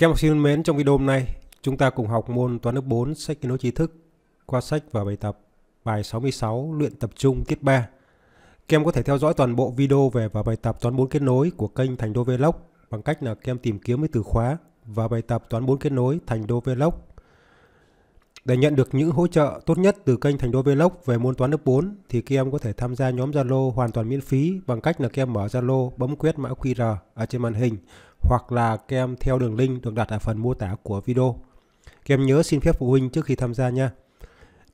Các học sinh thân mến, trong video hôm nay, chúng ta cùng học môn toán lớp 4 sách kết nối tri thức qua sách và bài tập bài 66 luyện tập trung tiết 3. Các em có thể theo dõi toàn bộ video về và bài tập toán 4 kết nối của kênh Thành Đô Vlog bằng cách là các em tìm kiếm với từ khóa và bài tập toán 4 kết nối Thành Đô Vlog. Để nhận được những hỗ trợ tốt nhất từ kênh Thành Đô Vlog về môn toán lớp 4 thì các em có thể tham gia nhóm Zalo hoàn toàn miễn phí bằng cách là các em mở Zalo bấm quét mã QR ở trên màn hình hoặc là các em theo đường link được đặt ở phần mô tả của video. Các em nhớ xin phép phụ huynh trước khi tham gia nha.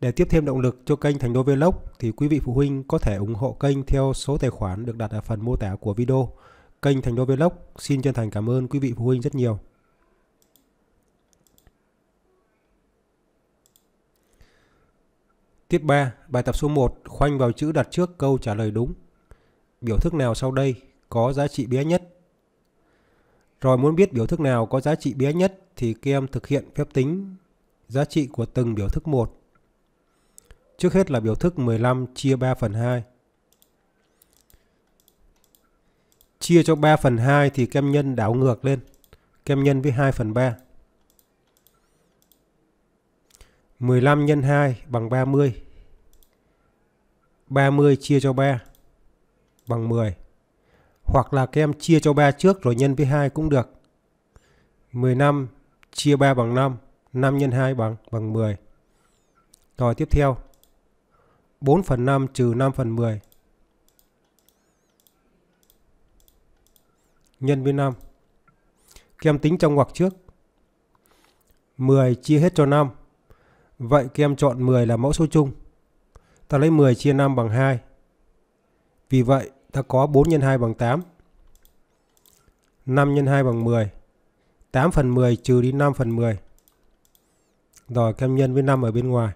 Để tiếp thêm động lực cho kênh Thành Đô Vlog thì quý vị phụ huynh có thể ủng hộ kênh theo số tài khoản được đặt ở phần mô tả của video. Kênh Thành Đô Vlog xin chân thành cảm ơn quý vị phụ huynh rất nhiều. Tiết 3, bài tập số 1, khoanh vào chữ đặt trước câu trả lời đúng. Biểu thức nào sau đây có giá trị bé nhất rồi muốn biết biểu thức nào có giá trị bé nhất thì các em thực hiện phép tính giá trị của từng biểu thức một. Trước hết là biểu thức 15 chia 3 phần 2. Chia cho 3 phần 2 thì kem nhân đảo ngược lên. Kem nhân với 2 phần 3. 15 nhân 2 bằng 30. 30 chia cho 3 bằng 10 hoặc là các em chia cho 3 trước rồi nhân với 2 cũng được. 15 chia 3 bằng 5, 5 nhân 2 bằng bằng 10. Rồi tiếp theo, 4 phần 5 trừ 5 phần 10. Nhân với 5. Các em tính trong ngoặc trước. 10 chia hết cho 5. Vậy các em chọn 10 là mẫu số chung. Ta lấy 10 chia 5 bằng 2. Vì vậy, ta có 4 x 2 bằng 8. 5 x 2 bằng 10. 8 phần 10 trừ đi 5 phần 10. Rồi các em nhân với 5 ở bên ngoài.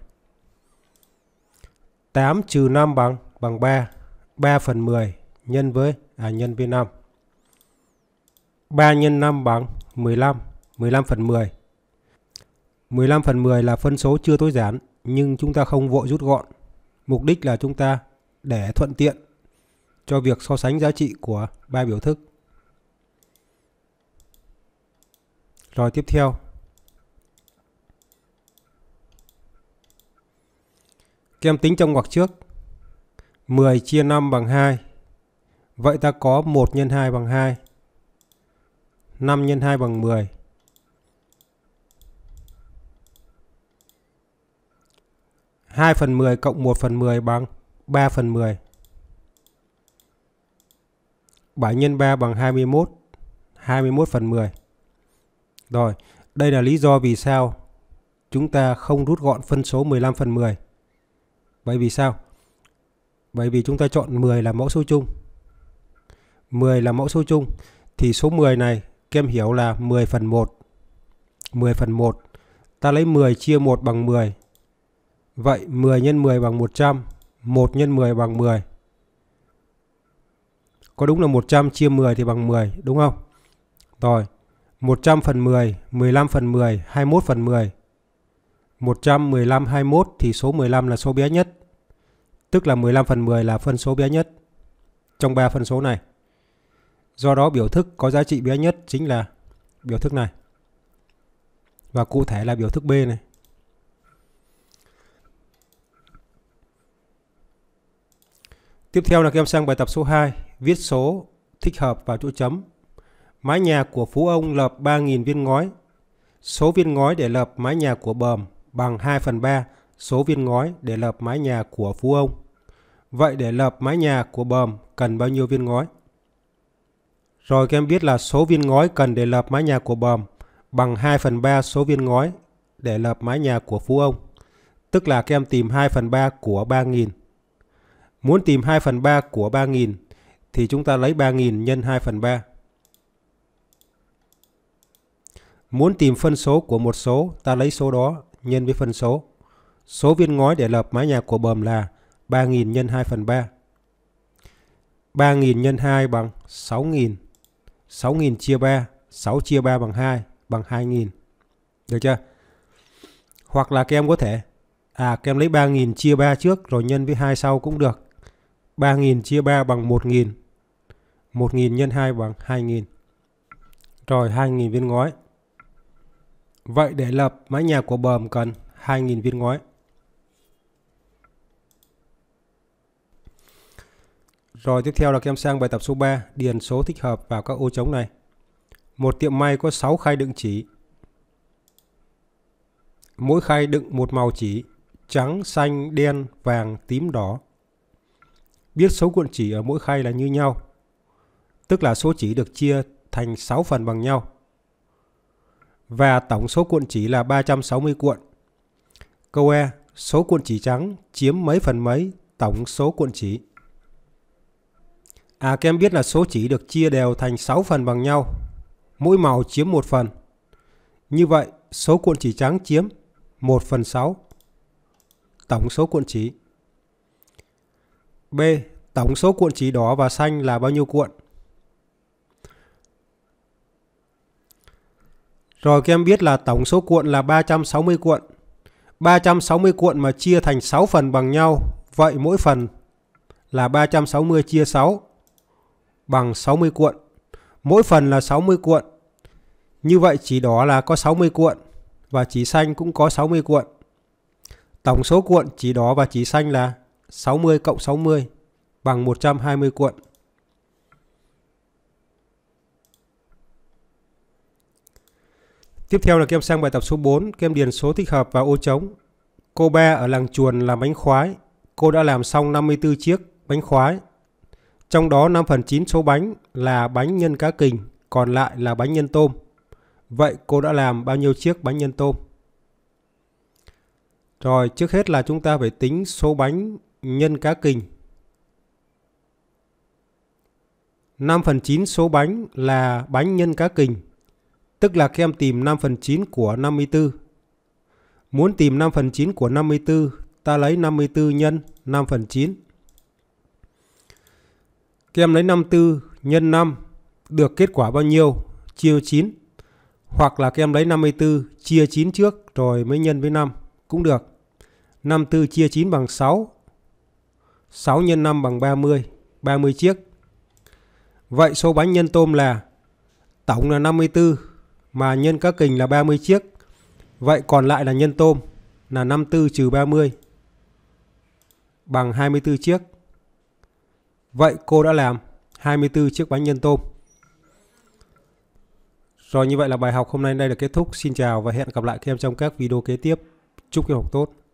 8 trừ 5 bằng bằng 3. 3 phần 10 nhân với à nhân với 5. 3 nhân 5 bằng 15. 15 phần 10. 15 phần 10 là phân số chưa tối giản nhưng chúng ta không vội rút gọn. Mục đích là chúng ta để thuận tiện cho việc so sánh giá trị của ba biểu thức. Rồi tiếp theo. Kem tính trong ngoặc trước. 10 chia 5 bằng 2. Vậy ta có 1 x 2 bằng 2. 5 x 2 bằng 10. hai phần mười cộng một phần mười bằng ba phần mười 7 x 3 bằng 21, 21 phần 10. Rồi, đây là lý do vì sao chúng ta không rút gọn phân số 15 phần 10. Bởi vì sao? Bởi vì chúng ta chọn 10 là mẫu số chung. 10 là mẫu số chung thì số 10 này kem hiểu là 10 phần 1. 10 phần 1. Ta lấy 10 chia 1 bằng 10. Vậy 10 x 10 bằng 100, 1 x 10 bằng 10. Có đúng là 100 chia 10 thì bằng 10, đúng không? Rồi, 100 phần 10, 15 phần 10, 21 phần 10. 115, 21 thì số 15 là số bé nhất. Tức là 15 phần 10 là phân số bé nhất trong 3 phân số này. Do đó biểu thức có giá trị bé nhất chính là biểu thức này. Và cụ thể là biểu thức B này. Tiếp theo là các em sang bài tập số 2 viết số, thích hợp vào chỗ chấm. Mái nhà của phú ông lợp 3.000 viên ngói. Số viên ngói để lợp mái nhà của bờm bằng 2 phần 3 số viên ngói để lợp mái nhà của phú ông. Vậy để lợp mái nhà của bờm cần bao nhiêu viên ngói? Rồi các em biết là số viên ngói cần để lợp mái nhà của bờm bằng 2 phần 3 số viên ngói để lợp mái nhà của phú ông. Tức là các em tìm 2 phần 3 của 3.000. Muốn tìm 2 phần 3 của 3.000 thì chúng ta lấy 3.000 nhân 2 phần 3. Muốn tìm phân số của một số, ta lấy số đó nhân với phân số. Số viên ngói để lập mái nhà của bờm là 3.000 nhân 2 phần 3. 3.000 nhân 2 bằng 6.000. 6.000 chia 3, 6 chia 3 bằng 2, bằng 2.000. Được chưa? Hoặc là các em có thể, à các em lấy 3.000 chia 3 trước rồi nhân với 2 sau cũng được. 3.000 chia 3 bằng 1.000. 1.000 nhân 2 bằng 2.000. Rồi 2.000 viên ngói. Vậy để lập mái nhà của bờm cần 2.000 viên ngói. Rồi tiếp theo là các em sang bài tập số 3, điền số thích hợp vào các ô trống này. Một tiệm may có 6 khay đựng chỉ. Mỗi khay đựng một màu chỉ, trắng, xanh, đen, vàng, tím, đỏ. Biết số cuộn chỉ ở mỗi khay là như nhau, tức là số chỉ được chia thành 6 phần bằng nhau. Và tổng số cuộn chỉ là 360 cuộn. Câu E, số cuộn chỉ trắng chiếm mấy phần mấy tổng số cuộn chỉ? À các em biết là số chỉ được chia đều thành 6 phần bằng nhau. Mỗi màu chiếm 1 phần. Như vậy, số cuộn chỉ trắng chiếm 1 phần 6 tổng số cuộn chỉ. B. Tổng số cuộn chỉ đỏ và xanh là bao nhiêu cuộn? Rồi các em biết là tổng số cuộn là 360 cuộn. 360 cuộn mà chia thành 6 phần bằng nhau, vậy mỗi phần là 360 chia 6 bằng 60 cuộn. Mỗi phần là 60 cuộn. Như vậy chỉ đỏ là có 60 cuộn và chỉ xanh cũng có 60 cuộn. Tổng số cuộn chỉ đỏ và chỉ xanh là 60 cộng 60 bằng 120 cuộn. Tiếp theo là kem sang bài tập số 4, kem điền số thích hợp vào ô trống. Cô Ba ở làng chuồn làm bánh khoái. Cô đã làm xong 54 chiếc bánh khoái. Trong đó 5 phần 9 số bánh là bánh nhân cá kình, còn lại là bánh nhân tôm. Vậy cô đã làm bao nhiêu chiếc bánh nhân tôm? Rồi, trước hết là chúng ta phải tính số bánh nhân cá kình. 5 phần 9 số bánh là bánh nhân cá kình tức là các em tìm 5 phần 9 của 54. Muốn tìm 5 phần 9 của 54, ta lấy 54 nhân 5 phần 9. Các em lấy 54 nhân 5 được kết quả bao nhiêu? Chia 9. Hoặc là các em lấy 54 chia 9 trước rồi mới nhân với 5 cũng được. 54 chia 9 bằng 6. 6 nhân 5 bằng 30, 30 chiếc. Vậy số bánh nhân tôm là tổng là 54 mà nhân các kình là 30 chiếc. Vậy còn lại là nhân tôm là 54 trừ 30 bằng 24 chiếc. Vậy cô đã làm 24 chiếc bánh nhân tôm. Rồi như vậy là bài học hôm nay đây là kết thúc. Xin chào và hẹn gặp lại các em trong các video kế tiếp. Chúc em học tốt.